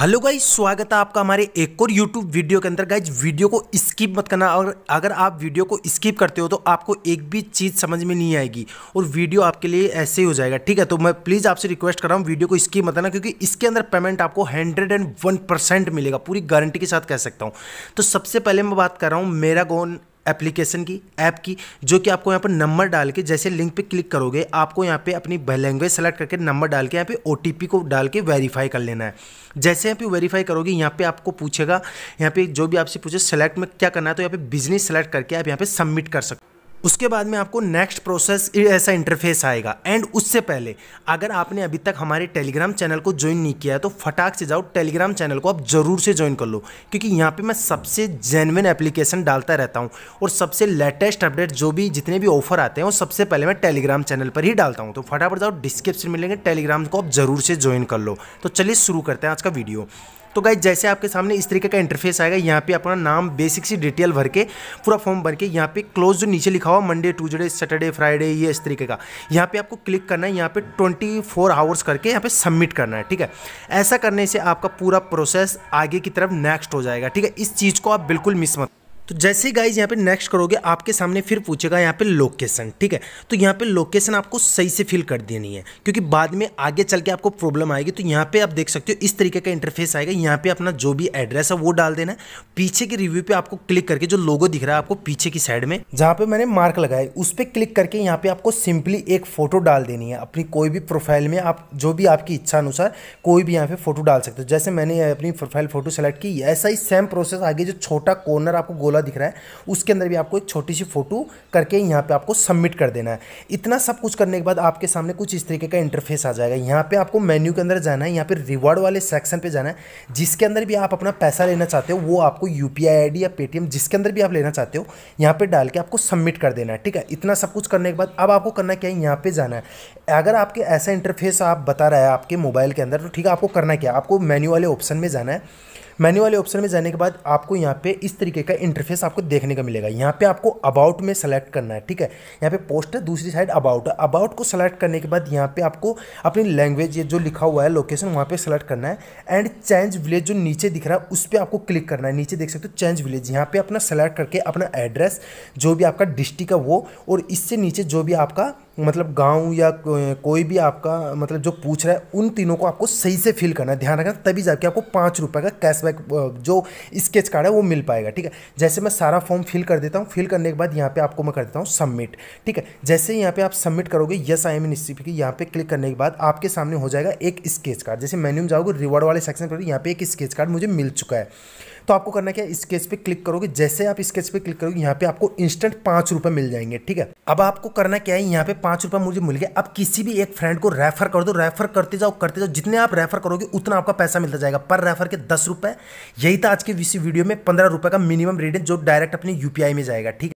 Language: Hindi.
हेलो गाइज स्वागत है आपका हमारे एक और यूट्यूब वीडियो के अंदर गाइज वीडियो को स्किप मत करना और अगर आप वीडियो को स्किप करते हो तो आपको एक भी चीज़ समझ में नहीं आएगी और वीडियो आपके लिए ऐसे ही हो जाएगा ठीक है तो मैं प्लीज़ आपसे रिक्वेस्ट कर रहा हूँ वीडियो को स्किप मत करना क्योंकि इसके अंदर पेमेंट आपको हंड्रेड एंड वन परसेंट मिलेगा पूरी गारंटी के साथ कह सकता हूँ तो सबसे पहले मैं बात कर रहा हूँ मेरा गोन एप्लीकेशन की ऐप की जो कि आपको यहाँ पर नंबर डाल के जैसे लिंक पे क्लिक करोगे आपको यहाँ पे अपनी लैंग्वेज सेलेक्ट करके नंबर डाल के यहाँ पे ओ को डाल के वेरीफाई कर लेना है जैसे यहाँ पे वेरीफाई करोगे यहाँ पे आपको पूछेगा यहाँ पे जो भी आपसे पूछे सेलेक्ट में क्या करना है तो यहाँ पे बिजनेस सेलेक्ट करके आप यहाँ पे सबमिट कर सकते उसके बाद में आपको नेक्स्ट प्रोसेस ऐसा इंटरफेस आएगा एंड उससे पहले अगर आपने अभी तक हमारे टेलीग्राम चैनल को ज्वाइन नहीं किया है तो फटाक से जाओ टेलीग्राम चैनल को आप ज़रूर से ज्वाइन कर लो क्योंकि यहाँ पे मैं सबसे जेनविन एप्लीकेशन डालता रहता हूँ और सबसे लेटेस्ट अपडेट जो भी जितने भी ऑफर आते हैं वो सबसे पहले मैं टेलीग्राम चैनल पर ही डालता हूँ तो फटाफट जाओ डिस्क्रिप्शन मिलेंगे टेलीग्राम को आप ज़रूर से ज्वाइन कर लो तो चलिए शुरू करते हैं आज का वीडियो तो गाइज जैसे आपके सामने इस तरीके का इंटरफेस आएगा यहाँ पे अपना नाम बेसिक सी डिटेल भर के पूरा फॉर्म भर के यहाँ पे क्लोज जो नीचे लिखा हुआ मंडे ट्यूजडे सैटरडे फ्राइडे ये इस तरीके का यहाँ पे आपको क्लिक करना है यहाँ पे ट्वेंटी फोर आवर्स करके यहाँ पे सबमिट करना है ठीक है ऐसा करने से आपका पूरा प्रोसेस आगे की तरफ नेक्स्ट हो जाएगा ठीक है इस चीज़ को आप बिल्कुल मिस मत तो जैसे ही गाइज यहाँ पे नेक्स्ट करोगे आपके सामने फिर पूछेगा यहाँ पे लोकेशन ठीक है तो यहाँ पे लोकेशन आपको सही से फिल कर देनी है क्योंकि बाद में आगे चल के आपको प्रॉब्लम आएगी तो यहाँ पे आप देख सकते हो इस तरीके का इंटरफेस आएगा यहाँ पे अपना जो भी एड्रेस है वो डाल देना पीछे के रिव्यू पे आपको क्लिक करके जो लोगो दिख रहा है आपको पीछे की साइड में जहाँ पे मैंने मार्क लगाया उस पर क्लिक करके यहाँ पे आपको सिंपली एक फोटो डाल देनी है अपनी कोई भी प्रोफाइल में आप जो भी आपकी इच्छा अनुसार कोई भी यहाँ पे फोटो डाल सकते हो जैसे मैंने अपनी प्रोफाइल फोटो सेलेक्ट की ऐसा ही सेम प्रोसेस आगे जो छोटा कॉर्नर आपको गोला वाला दिख रहा है उसके अंदर भी आपको एक छोटी सी फोटो करके यहाँ पे आपको सबमिट कर देना है इतना सब कुछ करने के बाद आपके सामने कुछ इस तरीके का इंटरफेस आ जाएगा यहाँ पे आपको मेन्यू के अंदर जाना है यहाँ पे रिवॉर्ड वाले सेक्शन पे जाना है जिसके अंदर भी आप अपना पैसा लेना चाहते हो वो आपको यू पी या पेटीएम जिसके अंदर भी आप लेना चाहते हो यहाँ पर डाल के आपको सबमिट कर देना है ठीक है इतना सब कुछ करने के बाद अब आपको करना क्या है यहाँ पर जाना है अगर आपके ऐसा इंटरफेस आप बता रहा है आपके मोबाइल के अंदर तो ठीक है आपको करना क्या आपको मेन्यू वाले ऑप्शन में जाना है मैन्यू वाले ऑप्शन में जाने के बाद आपको यहाँ पे इस तरीके का इंटरफेस आपको देखने का मिलेगा यहाँ पे आपको अबाउट में सेलेक्ट करना है ठीक है यहाँ पे पोस्ट है दूसरी साइड अबाउट है अबाउट को सेलेक्ट करने के बाद यहाँ पे आपको अपनी लैंग्वेज जो लिखा हुआ है लोकेशन वहाँ पर सेलेक्ट करना है एंड चेंज विलेज जो नीचे दिख रहा है उस पर आपको क्लिक करना है नीचे देख सकते हो चेंज विलेज यहाँ पर अपना सेलेक्ट करके अपना एड्रेस जो भी आपका डिस्ट्रिक्ट है वो और इससे नीचे जो भी आपका मतलब गाँव या कोई भी आपका मतलब जो पूछ रहा है उन तीनों को आपको सही से फिल करना है ध्यान रखना तभी जाके आपको पाँच रुपये का कैशबैक जो स्केच कार्ड है वो मिल पाएगा ठीक है जैसे मैं सारा फॉर्म फिल कर देता हूँ फिल करने के बाद यहाँ पे आपको मैं कर देता हूँ सबमिट ठीक है जैसे यहाँ पे आप सबमिट करोगे यस आई एम इन स्पी की यहाँ पे क्लिक करने के बाद आपके सामने हो जाएगा एक स्केच कार्ड जैसे मैन्यू में जाओगे रिवॉर्ड वाले सेक्शन पर यहाँ पे एक स्केच कार्ड मुझे मिल चुका है तो आपको करना क्या स्केच पे क्लिक करोगे जैसे आप स्केच पे क्लिक करोगे यहाँ पे आपको इंस्टेंट पांच रुपए मिल जाएंगे ठीक है अब आपको करना क्या है यहाँ पे पांच रुपए मुझे मिल गया अब किसी भी एक फ्रेंड को रेफर कर दो रेफर करते जाओ करते जाओ जितने आप रेफर करोगे उतना आपका पैसा मिलता जाएगा पर रेफर के दस रुपए यही था आज के इसी वीडियो में पंद्रह रुपए का मिनिमम रेट है जो डायरेक्ट अपने यूपीआई में जाएगा ठीक है